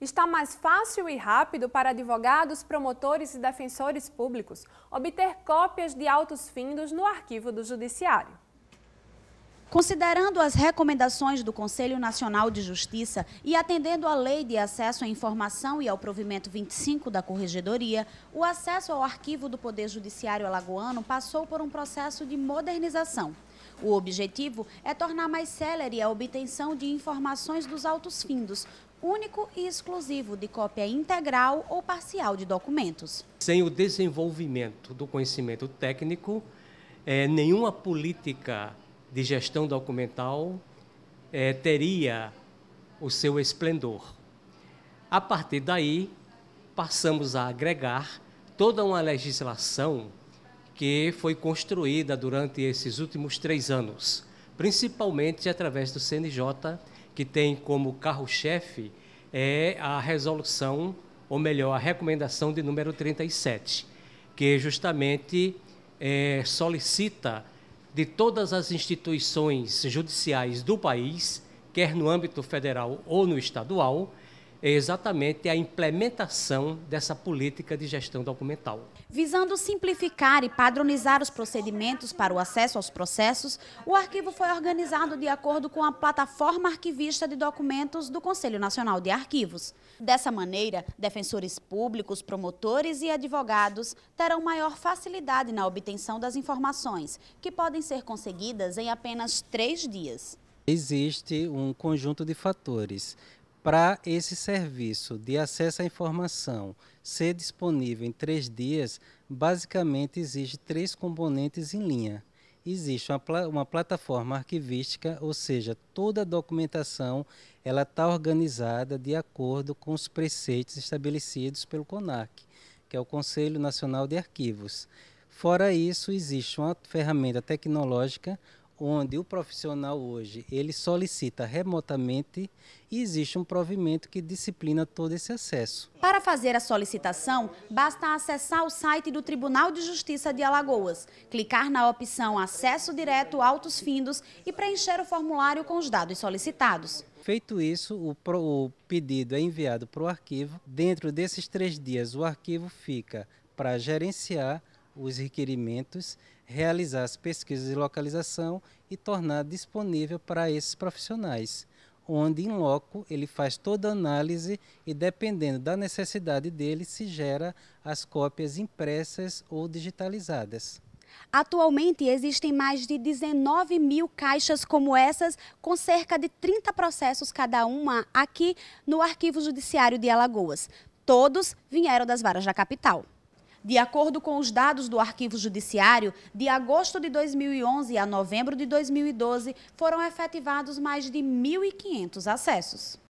Está mais fácil e rápido para advogados, promotores e defensores públicos obter cópias de autos findos no arquivo do Judiciário. Considerando as recomendações do Conselho Nacional de Justiça e atendendo à Lei de Acesso à Informação e ao Provimento 25 da Corregedoria, o acesso ao arquivo do Poder Judiciário Alagoano passou por um processo de modernização. O objetivo é tornar mais célere a obtenção de informações dos autos findos, único e exclusivo de cópia integral ou parcial de documentos. Sem o desenvolvimento do conhecimento técnico, é, nenhuma política de gestão documental é, teria o seu esplendor. A partir daí, passamos a agregar toda uma legislação que foi construída durante esses últimos três anos, principalmente através do CNJ que tem como carro-chefe é a resolução, ou melhor, a recomendação de número 37, que justamente é, solicita de todas as instituições judiciais do país, quer no âmbito federal ou no estadual, é exatamente a implementação dessa política de gestão documental. Visando simplificar e padronizar os procedimentos para o acesso aos processos, o arquivo foi organizado de acordo com a plataforma arquivista de documentos do Conselho Nacional de Arquivos. Dessa maneira, defensores públicos, promotores e advogados terão maior facilidade na obtenção das informações, que podem ser conseguidas em apenas três dias. Existe um conjunto de fatores para esse serviço de acesso à informação ser disponível em três dias, basicamente exige três componentes em linha. Existe uma, uma plataforma arquivística, ou seja, toda a documentação ela está organizada de acordo com os preceitos estabelecidos pelo CONARC, que é o Conselho Nacional de Arquivos. Fora isso, existe uma ferramenta tecnológica onde o profissional hoje ele solicita remotamente e existe um provimento que disciplina todo esse acesso. Para fazer a solicitação, basta acessar o site do Tribunal de Justiça de Alagoas, clicar na opção Acesso Direto Autos Findos e preencher o formulário com os dados solicitados. Feito isso, o, pro, o pedido é enviado para o arquivo. Dentro desses três dias, o arquivo fica para gerenciar os requerimentos, realizar as pesquisas de localização e tornar disponível para esses profissionais, onde em loco ele faz toda a análise e dependendo da necessidade dele se gera as cópias impressas ou digitalizadas. Atualmente existem mais de 19 mil caixas como essas, com cerca de 30 processos cada uma aqui no Arquivo Judiciário de Alagoas. Todos vieram das varas da capital. De acordo com os dados do Arquivo Judiciário, de agosto de 2011 a novembro de 2012, foram efetivados mais de 1.500 acessos.